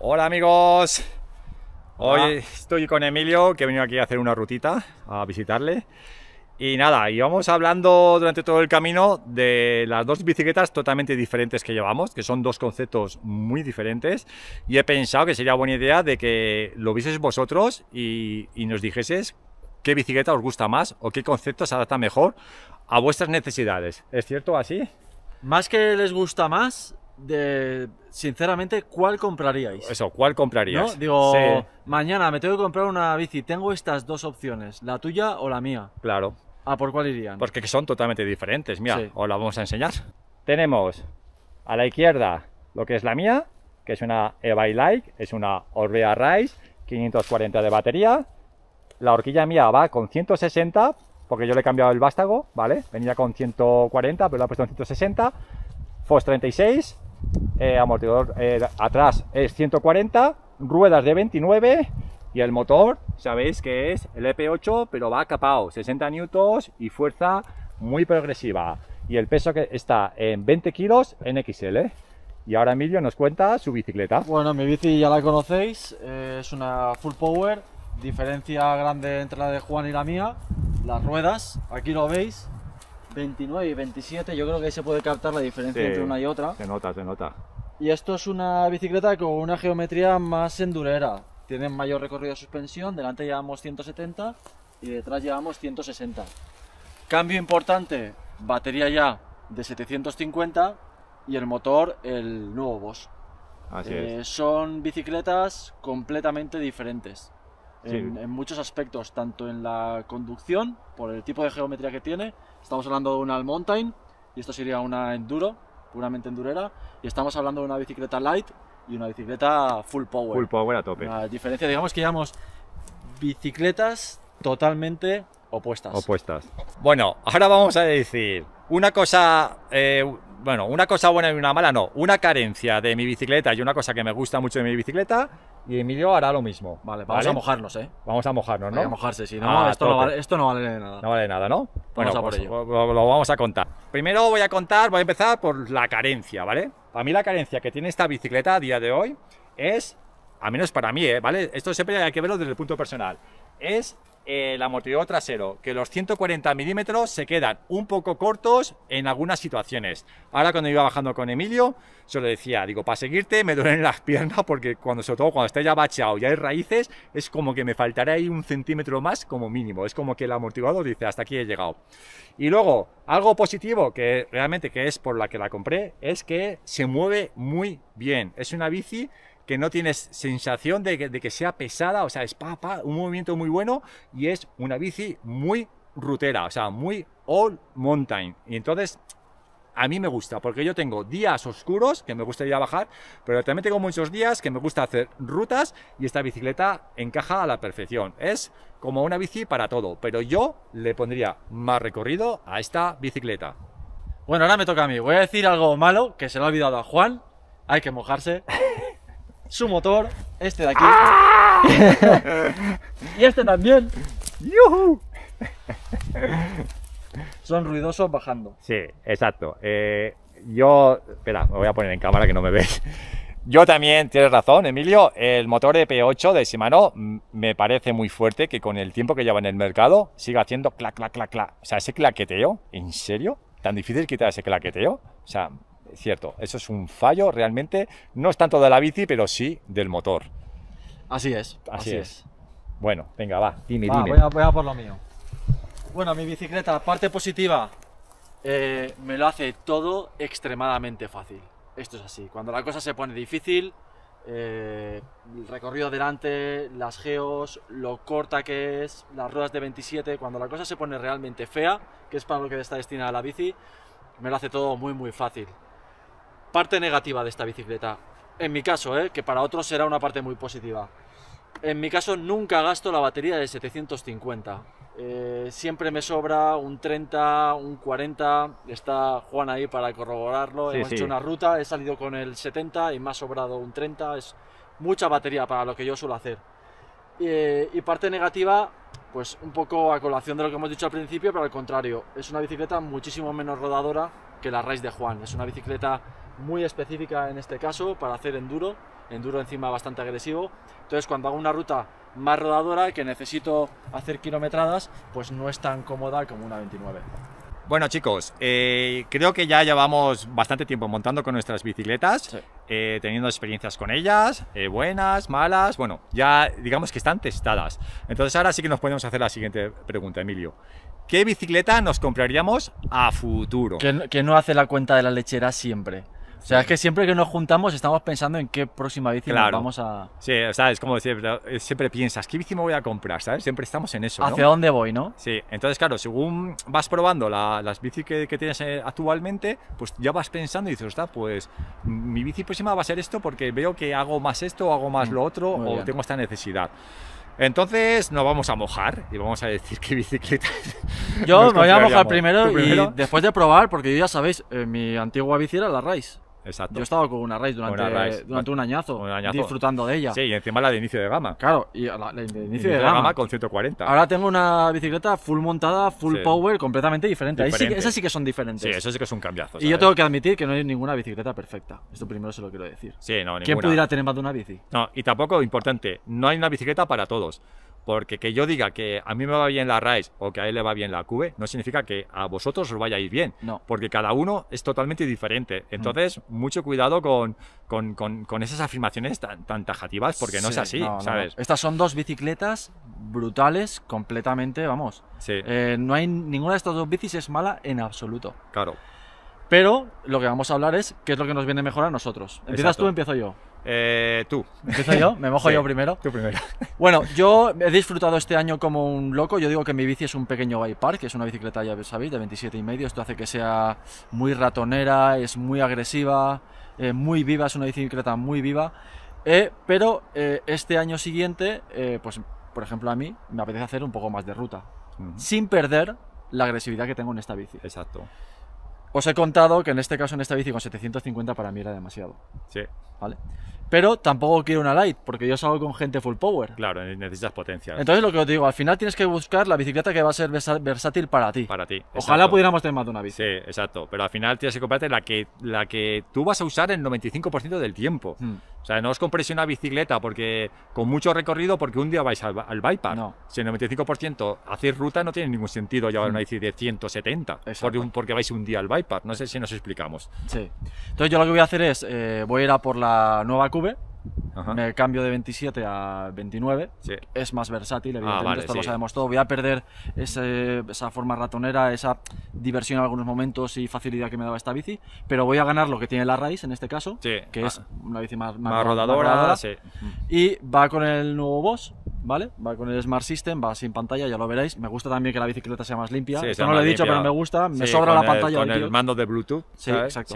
Hola amigos, hoy estoy con Emilio que he venido aquí a hacer una rutita, a visitarle y nada, íbamos hablando durante todo el camino de las dos bicicletas totalmente diferentes que llevamos, que son dos conceptos muy diferentes y he pensado que sería buena idea de que lo vieses vosotros y, nos dijeseis qué bicicleta os gusta más o qué concepto se adapta mejor a vuestras necesidades. ¿Es cierto así? Más que les gusta más, de sinceramente, ¿cuál compraríais? Eso, ¿cuál comprarías? Digo, mañana me tengo que comprar una bici, tengo estas dos opciones, la tuya o la mía. Claro. ¿A por cuál irían? Porque son totalmente diferentes, mira, os la vamos a enseñar. Tenemos a la izquierda lo que es la mía, que es una e Like, es una Orbea Rise, 540 de batería. La horquilla mía va con 160, porque yo le he cambiado el vástago, ¿vale? Venía con 140, pero la he puesto en 160. FOS 36, eh, amortiguador eh, atrás es 140, ruedas de 29 y el motor, sabéis que es el EP8, pero va capado, 60 newtons y fuerza muy progresiva. Y el peso que está en 20 kilos en XL. Y ahora Emilio nos cuenta su bicicleta. Bueno, mi bici ya la conocéis, eh, es una full power, diferencia grande entre la de Juan y la mía, las ruedas, aquí lo veis, 29 y 27, yo creo que ahí se puede captar la diferencia entre una y otra. Se nota, se nota. Y esto es una bicicleta con una geometría más endurera. Tienen mayor recorrido de suspensión, delante llevamos 170 y detrás llevamos 160. Cambio importante, batería ya de 750 y el motor, el nuevo Bosch, Así eh, Son bicicletas completamente diferentes en, muchos aspectos, tanto en la conducción, por el tipo de geometría que tiene, estamos hablando de una mountain, y esto sería una enduro, puramente endurera, y estamos hablando de una bicicleta light y una bicicleta full power. Full power a tope. La diferencia, digamos que llamamos bicicletas totalmente opuestas. Opuestas. Bueno, ahora vamos a decir una cosa, eh, bueno, una cosa buena y una mala, no, una carencia de mi bicicleta y una cosa que me gusta mucho de mi bicicleta, y Emilio hará lo mismo. Vale, vamos a mojarnos, ¿eh? Vamos a mojarnos, ¿no? a mojarse, si no, esto, no vale, nada. No vale nada, ¿no? Bueno, pues, Lo, vamos a contar. Primero voy a contar, voy a empezar por la carencia, ¿vale? Para mí la carencia que tiene esta bicicleta a día de hoy es, a menos para mí, ¿eh? ¿Vale? Esto siempre hay que verlo desde el punto personal. Es eh, el amortiguador trasero, que los 140 milímetros se quedan un poco cortos en algunas situaciones. Ahora cuando iba bajando con Emilio, se le decía, digo, para seguirte me duelen las piernas porque cuando, sobre todo cuando está ya bacheado, y hay raíces, es como que me faltará ahí un centímetro más como mínimo. Es como que el amortiguador dice, hasta aquí he llegado. Y luego, algo positivo que realmente que es por la que la compré, es que se mueve muy bien. Es una bici que no tienes sensación de que, sea pesada, o sea, es un movimiento muy bueno y es una bici muy rutera, o sea, muy all mountain. Y entonces a mí me gusta, porque yo tengo días oscuros que me gusta ir a bajar, pero también tengo muchos días que me gusta hacer rutas y esta bicicleta encaja a la perfección. Es como una bici para todo, pero yo le pondría más recorrido a esta bicicleta. Bueno, ahora me toca a mí. Voy a decir algo malo que se lo ha olvidado a Juan. Hay que mojarse. su motor, este de aquí. ¡Ah! y este también. ¡Yuhu! Son ruidosos bajando. Sí, exacto. Eh, yo, espera, me voy a poner en cámara que no me ves. Yo también, tienes razón, Emilio, el motor EP8 de Shimano me parece muy fuerte que con el tiempo que lleva en el mercado siga haciendo clac, clac, clac, clac. O sea, ese claqueteo, ¿en serio? ¿Tan difícil quitar ese claqueteo? O sea, cierto, eso es un fallo realmente, no es tanto de la bici, pero sí del motor. Así es, así, es. Bueno, venga, va, dime, dime. Voy a, por lo mío. Bueno, mi bicicleta, parte positiva, eh, me lo hace todo extremadamente fácil. Esto es así, cuando la cosa se pone difícil, eh, el recorrido adelante las geos, lo corta que es, las ruedas de 27, cuando la cosa se pone realmente fea, que es para lo que está destinada la bici, me lo hace todo muy muy fácil. Parte negativa de esta bicicleta. En mi caso, ¿eh? que para otros será una parte muy positiva. En mi caso nunca gasto la batería de 750. Eh, siempre me sobra un 30, un 40. Está Juan ahí para corroborarlo. He Hemos hecho una ruta, he salido con el 70 y me ha sobrado un 30. Es mucha batería para lo que yo suelo hacer. Eh, y parte negativa, pues un poco a colación de lo que hemos dicho al principio, pero al contrario, es una bicicleta muchísimo menos rodadora que la Race de Juan. Es una bicicleta muy específica en este caso para hacer enduro, enduro encima bastante agresivo. Entonces cuando hago una ruta más rodadora que necesito hacer kilometradas, pues no es tan cómoda como una 29. Bueno chicos, eh, creo que ya llevamos bastante tiempo montando con nuestras bicicletas, eh, teniendo experiencias con ellas, eh, buenas, malas, bueno, ya digamos que están testadas. Entonces ahora sí que nos podemos hacer la siguiente pregunta, Emilio. ¿Qué bicicleta nos compraríamos a futuro? Que, que no hace la cuenta de la lechera siempre. O sea, es que siempre que nos juntamos estamos pensando en qué próxima bici nos vamos a... Sí, o sea, es como decir, siempre piensas, ¿qué bici me voy a comprar? ¿Sabes? Siempre estamos en eso. ¿Hacia dónde voy, no? Sí, entonces claro, según vas probando las bicis que, tienes eh, actualmente, pues ya vas pensando y dices, está, pues mi bici próxima va a ser esto porque veo que hago más esto, hago más mm, lo otro o tengo esta necesidad. Entonces nos vamos a mojar y vamos a decir qué bicicleta. Yo me voy a mojar primero, y después de probar, porque ya sabéis, eh, mi antigua bici era la Rice. Yo he estado con una raíz durante, un, añazo, disfrutando de ella. Sí, y encima la de inicio de gama. Claro, y la, de inicio, de, gama. con 140. Ahora tengo una bicicleta full montada, full power, completamente diferente. esas sí que son diferentes. Sí, eso sí que es un Y yo tengo que admitir que no hay ninguna bicicleta perfecta. Esto primero se lo quiero decir. ¿Quién pudiera tener más de una bici? No, y tampoco, importante, no hay una bicicleta para todos. Porque que yo diga que a mí me va bien la RAIS o que a él le va bien la CUBE, no significa que a vosotros os vaya a ir bien. No. Porque cada uno es totalmente diferente. Mm. Entonces, mucho cuidado con, con, esas afirmaciones tan, tajativas, porque no es así, ¿sabes? Estas son dos bicicletas brutales, completamente, vamos. Sí. Eh, no hay ninguna de estas dos bicis es mala en absoluto. Claro. Pero lo que vamos a hablar es qué es lo que nos viene mejor a nosotros. ¿Empiezas tú empiezo yo? Eh, tú. ¿Empiezo yo? ¿Me mojo yo primero? Tú primero. Bueno, yo he disfrutado este año como un loco. Yo digo que mi bici es un pequeño bike park, que es una bicicleta, ya sabéis, de 27 y medio. Esto hace que sea muy ratonera, es muy agresiva, eh, muy viva, es una bicicleta muy viva. Eh, pero este año siguiente, pues por ejemplo a mí, me apetece hacer un poco más de ruta. Sin perder la agresividad que tengo en esta bici. Exacto. Os he contado que en este caso, en esta bici con 750 para mí era demasiado. Sí. ¿Vale? Pero tampoco quiero una light, porque yo salgo con gente full power. Claro, necesitas potencia. Entonces lo que os digo, al final tienes que buscar la bicicleta que va a ser versátil para ti. Para ti. Ojalá pudiéramos tener más de una bici. Sí, exacto. Pero al final tienes que comprarte la que, la que tú vas a usar el 95% del tiempo. Hmm. O sea, no os compréis una bicicleta porque con mucho recorrido porque un día vais al, al bypass. No. Si el 95% hacéis ruta no tiene ningún sentido llevar hmm. una bici de 170 porque, porque vais un día al bypass iPad. No sé si nos explicamos. Sí. Entonces yo lo que voy a hacer es, eh, voy a ir a por la nueva Cube. Me cambio de 27 a 29. Es más versátil, ah, evidentemente, esto lo sabemos todo. Voy a perder esa forma ratonera, esa diversión en algunos momentos y facilidad que me daba esta bici, pero voy a ganar lo que tiene la raíz en este caso, que ah. es una bici más, rodadora. Más Y va con el nuevo Boss, ¿vale? Va con el Smart System, va sin pantalla, ya lo veréis. Me gusta también que la bicicleta sea más limpia. no lo he dicho, pero me gusta. Me sobra la pantalla. Con el mando de Bluetooth. Sí, exacto.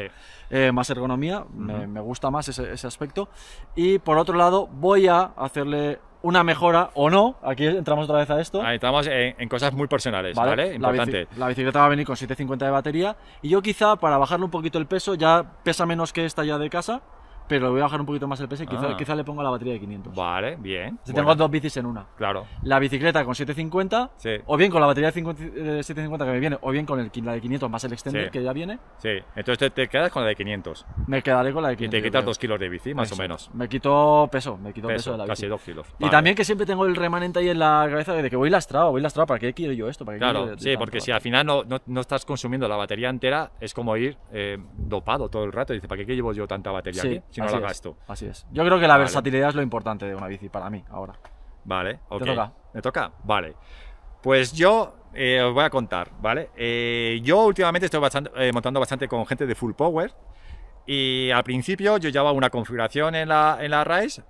Eh, más ergonomía, me, gusta más ese, aspecto. Y por otro lado, voy a hacerle una mejora o no. Aquí entramos otra vez a esto. Ahí entramos en, cosas muy personales, ¿vale? Importante. la, bicicleta va a venir con 750 de batería y yo quizá para bajarle un poquito el peso, ya pesa menos que esta ya de casa, pero le voy a bajar un poquito más el peso y quizá, ah. le pongo la batería de 500. Vale, bien. Si tengo dos bicis en una. Claro. La bicicleta con 750, sí. o bien con la batería de, 750 eh, que me viene, o bien con la de 500 más el extender que ya viene. Sí, entonces te, quedas con la de 500. Me quedaré con la de 500. Y te quitas dos kilos de bici, más o menos. Me quito peso, me quito peso, de la bici. Casi dos kilos. Y también que siempre tengo el remanente ahí en la cabeza de que voy lastrado, voy lastrado, ¿para qué quiero yo esto? claro, sí, porque si al final no, estás consumiendo la batería entera, es como ir eh, dopado todo el rato. Dice, ¿para qué llevo yo tanta batería sí si no gasto. así es. Yo creo que la versatilidad es lo importante de una bici para mí ahora. Vale, Te toca. ¿Me toca? Vale. Pues yo eh, os voy a contar, ¿vale? Eh, yo últimamente estoy eh, montando bastante con gente de Full Power. Y al principio yo llevaba una configuración en la, en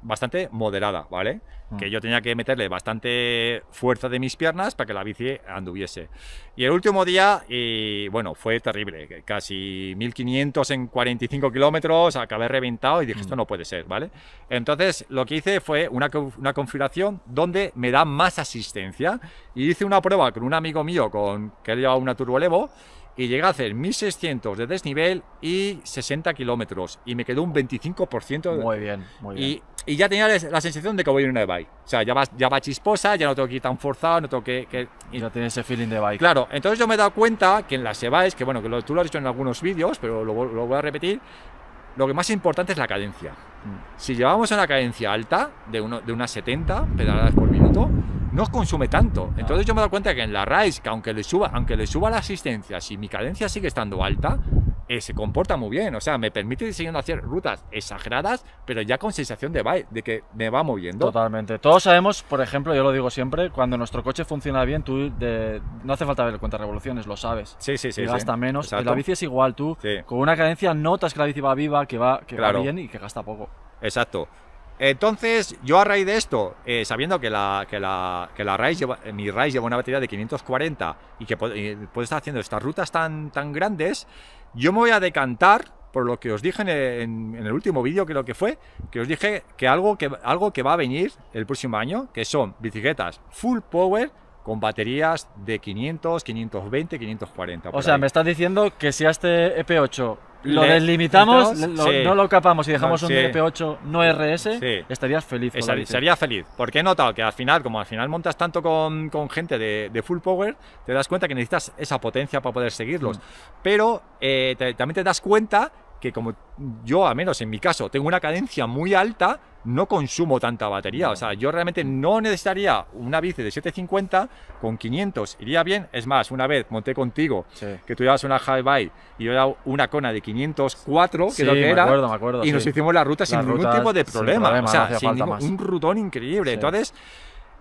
bastante moderada, ¿vale? Mm. Que yo tenía que meterle bastante fuerza de mis piernas para que la bici anduviese. Y el último día, bueno, fue terrible. Casi 1500 en 45 kilómetros, acabé reventado y dije, mm. esto no puede ser, ¿vale? Entonces lo que hice fue una, configuración donde me da más asistencia. Y hice una prueba con un amigo mío con, que él llevaba una turbolevo y llegué a hacer 1600 de desnivel y 60 kilómetros. Y me quedó un 25%. De... Muy bien, muy bien. Y, ya tenía la sensación de que voy en una bike. O sea, ya va, ya va chisposa, ya no tengo que ir tan forzado, no tengo que. que... Ya tiene ese feeling de bike. Claro, entonces yo me he dado cuenta que en las e-bikes, que bueno, que tú lo has dicho en algunos vídeos, pero lo, voy a repetir, lo que más importante es la cadencia. Mm. Si llevamos una cadencia alta, de, uno, de unas 70 pedaladas por minuto, no consume tanto. Ah. Entonces yo me doy cuenta que en la Rise, que aunque le suba, aunque le suba la asistencia, si mi cadencia sigue estando alta, eh, se comporta muy bien. O sea, me permite diseñar hacer rutas exageradas, pero ya con sensación de de que me va moviendo. Totalmente. Todos sabemos, por ejemplo, yo lo digo siempre, cuando nuestro coche funciona bien, tú no hace falta ver el revoluciones, lo sabes. Sí, sí, sí. gasta menos. la bici es igual, tú con una cadencia notas que la bici va viva, que va, que va bien y que gasta poco. Exacto. Entonces, yo a raíz de esto, eh, sabiendo que la, que la, mi RISE lleva una batería de 540 y que puede, estar haciendo estas rutas tan, tan grandes, yo me voy a decantar por lo que os dije en, el último vídeo, lo que fue, que os dije que algo, que algo que va a venir el próximo año, que son bicicletas full power con baterías de 500, 520, 540. O sea, me estás diciendo que si a este EP8 lo delimitamos, deslimitamos, no lo capamos y dejamos un EP8 no e RS, estarías feliz. sería feliz, porque he notado que al final, como al final montas tanto con, gente de, full power, te das cuenta que necesitas esa potencia para poder seguirlos. Mm. Pero eh, también te das cuenta que como yo, al menos en mi caso, tengo una cadencia muy alta, no consumo tanta batería. O sea, yo realmente no necesitaría una bici de 750, con 500 iría bien. Es más, una vez monté contigo que tú llevas una high bike y yo una cona de 504, que era. y nos hicimos la ruta sin ningún tipo de problema. o sea, un rutón increíble. Entonces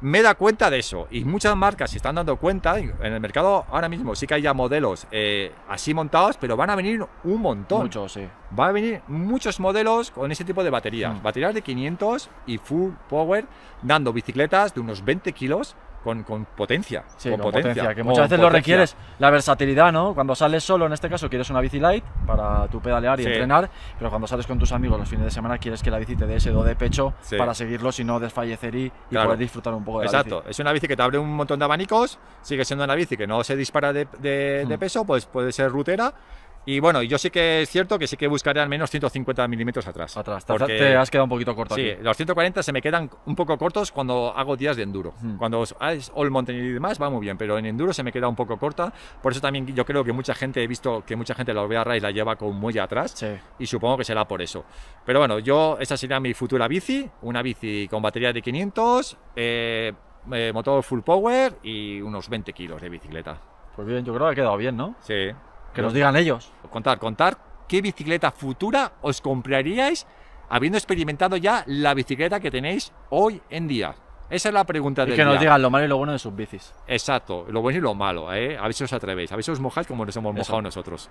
me da cuenta de eso. Y muchas marcas se están dando cuenta. En el mercado ahora mismo sí que hay ya modelos eh, así montados, pero van a venir un montón. Muchos, sí. Van a venir muchos modelos con ese tipo de baterías. Mm. Baterías de 500 y full power, dando bicicletas de unos 20 kilos con, con potencia. con, potencia, que muchas veces lo requieres. La versatilidad, ¿no? Cuando sales solo, en este caso, quieres una bici light para tu pedalear y entrenar, pero cuando sales con tus amigos los fines de semana, quieres que la bici te dé ese do de pecho para seguirlo y no desfallecer y, poder disfrutar un poco de Exacto. es una bici que te abre un montón de abanicos, sigue siendo una bici que no se dispara de, de hmm. peso, pues puede ser rutera, y bueno, yo sí que es cierto que sí que buscaré al menos 150 milímetros atrás. Atrás, porque te has quedado un poquito corto. Sí, los 140 se me quedan un poco cortos cuando hago días de enduro. Hmm. Cuando es all mountain y demás va muy bien, pero en enduro se me queda un poco corta. Por eso también yo creo que mucha gente, he visto que mucha gente la Orbea y la lleva con muy atrás sí. y supongo que será por eso. Pero bueno, yo esa sería mi futura bici, una bici con batería de 500, eh, eh, motor full power y unos 20 kilos de bicicleta. Pues bien, yo creo que ha quedado bien, ¿no? Sí. Que nos digan ellos. Pues contar, contar qué bicicleta futura os compraríais habiendo experimentado ya la bicicleta que tenéis hoy en día. Esa es la pregunta y que nos digan lo malo y lo bueno de sus bicis. Exacto, lo bueno y lo malo, ¿eh? A ver si os atrevéis, a ver si os mojáis como nos hemos mojado nosotros.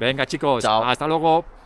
Venga, chicos, hasta luego.